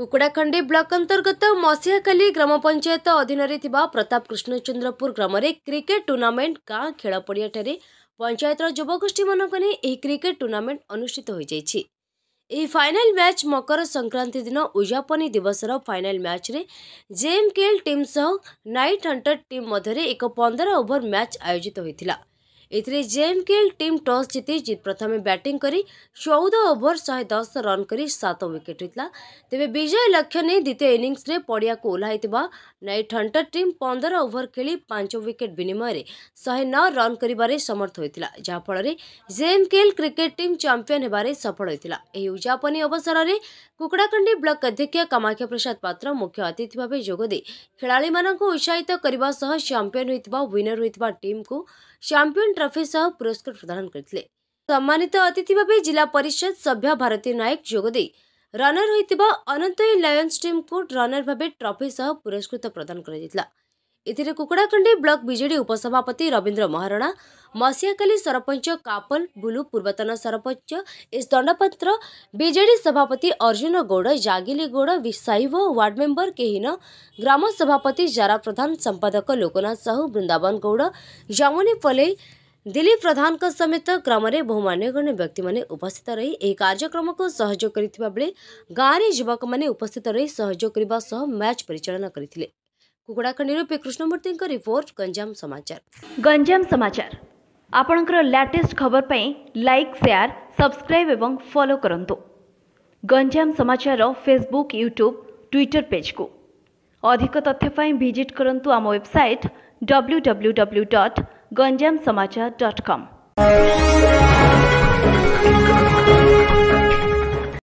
Kukudakhandi block ଅନ୍ତର୍ଗତ ମସିହାଖାଲି ଗ୍ରାମ ପଞ୍ଚାୟତ ଅଧୀନରେ ଥିବା ପ୍ରତାପ କୃଷ୍ଣଚନ୍ଦ୍ରପୁର ଗ୍ରାମରେ କ୍ରିକେଟ୍ ଟୁର୍ଣ୍ଣାମେଣ୍ଟ ଗାଁ ଖେଳ ପଡ଼ିଆଠାରେ ପଞ୍ଚାୟତର ଯୁବଗୋଷ୍ଠୀମାନଙ୍କୁ ନେଇ ଏହି କ୍ରିକେଟ୍ ଟୁର୍ଣ୍ଣାମେଣ୍ଟ ଅନୁଷ୍ଠିତ ହୋଇଯାଇଛି ଏହି ଫାଇନାଲ୍ ମ୍ୟାଚ୍ ମକର ସଂକ୍ରାନ୍ତି ଦିନ ଉଦ୍ଯାପନୀ ଦିବସର ଫାଇନାଲ୍ ମ୍ୟାଚ୍ରେ ଜେଏମ୍କେଏଲ୍ ଟିମ୍ ସହ ନାଇଟ୍ ହଣ୍ଟର ଟିମ୍ ମଧ୍ୟରେ ଏକ ପନ୍ଦର ଓଭର ମ୍ୟାଚ୍ ଆୟୋଜିତ ହୋଇଥିଲା ଏଥିରେ ଜେଏମ୍କେଏଲ୍ ଟିମ୍ ଟସ୍ ଜିତି ପ୍ରଥମେ ବ୍ୟାଟିଂ କରି ଚଉଦ ଓଭର ଶହେ ଦଶ ରନ୍ କରି ସାତ ୱିକେଟ୍ ହୋଇଥିଲା ତେବେ ବିଜୟ ଲକ୍ଷ୍ୟ ନେଇ ଦ୍ୱିତୀୟ ଇନିଂସରେ ପଡ଼ିଆକୁ ଓହ୍ଲାଇଥିବା ନାଇଟ୍ ହଣ୍ଟର ଟିମ୍ ପନ୍ଦର ଓଭର ଖେଳି ପାଞ୍ଚ ୱିକେଟ୍ ବିନିମୟରେ ଶହେ ନଅ ରନ୍ କରିବାରେ ସମର୍ଥ ହୋଇଥିଲା ଯାହାଫଳରେ ଜେଏମ୍କେଏଲ୍ କ୍ରିକେଟ୍ ଟିମ୍ ଚାମ୍ପିୟନ୍ ହେବାରେ ସଫଳ ହୋଇଥିଲା ଏହି ଉଦ୍ଯାପନୀ ଅବସରରେ କୁକୁଡ଼ାକଣ୍ଡି ବ୍ଲକ ଅଧ୍ୟକ୍ଷ କାମାକ୍ଷା ପ୍ରସାଦ ପାତ୍ର ମୁଖ୍ୟ ଅତିଥି ଭାବେ ଯୋଗଦେଇ ଖେଳାଳିମାନଙ୍କୁ ଉତ୍ସାହିତ କରିବା ସହ ଚାମ୍ପିୟନ୍ ହୋଇଥିବା ୱିନର୍ ହୋଇଥିବା ଟିମ୍କୁ ଚାମ୍ପିୟନ୍ ट्रफी सह पुरस्कार प्रदान गरिमाथि जिल्ला परिषद सभ्य भारती नायक रविन्द्र कापल सर पूर्वतन सरपंच एस दण्डपत्र विजेडि सभापति अर्जुन गौड गौड़ गौडब वार्ड मेम्बर केहीन ग्राम सभापति जारा प्रधान संपादक लोकनाथ साहू वृन्दावन गौड जमुनि ଦିଲ୍ଲୀପ ପ୍ରଧାନଙ୍କ ସମେତ ଗ୍ରାମରେ ବହୁ ମାନ୍ୟଗଣ୍ୟ ବ୍ୟକ୍ତିମାନେ ଉପସ୍ଥିତ ରହି ଏହି କାର୍ଯ୍ୟକ୍ରମକୁ ସହଯୋଗ କରିଥିବା ବେଳେ ଗାଁରେ ଯୁବକମାନେ ଉପସ୍ଥିତ ରହି ସହଯୋଗ କରିବା ସହ ମ୍ୟାଚ୍ ପରିଚାଳନା କରିଥିଲେ କୁକୁଡ଼ାଖଣ୍ଡିରୁ ପି କୃଷ୍ଣମୂର୍ତ୍ତିଙ୍କ ରିପୋର୍ଟ ଗଞ୍ଜାମ ସମାଚାର ଗଞ୍ଜାମ ସମାଚାର ଆପଣଙ୍କର ଲାଟେଷ୍ଟ ଖବର ପାଇଁ ଲାଇକ୍ ସେୟାର ସବସ୍କ୍ରାଇବ୍ ଏବଂ ଫଲୋ କରନ୍ତୁ ଗଞ୍ଜାମ ସମାଚାରର ଫେସବୁକ୍ ୟୁଟ୍ୟୁବ୍ ଟ୍ୱିଟର ପେଜ୍କୁ ଅଧିକ ତଥ୍ୟ ପାଇଁ ଭିଜିଟ୍ କରନ୍ତୁ ଆମ website W W W dot Ganjam Samachar dot com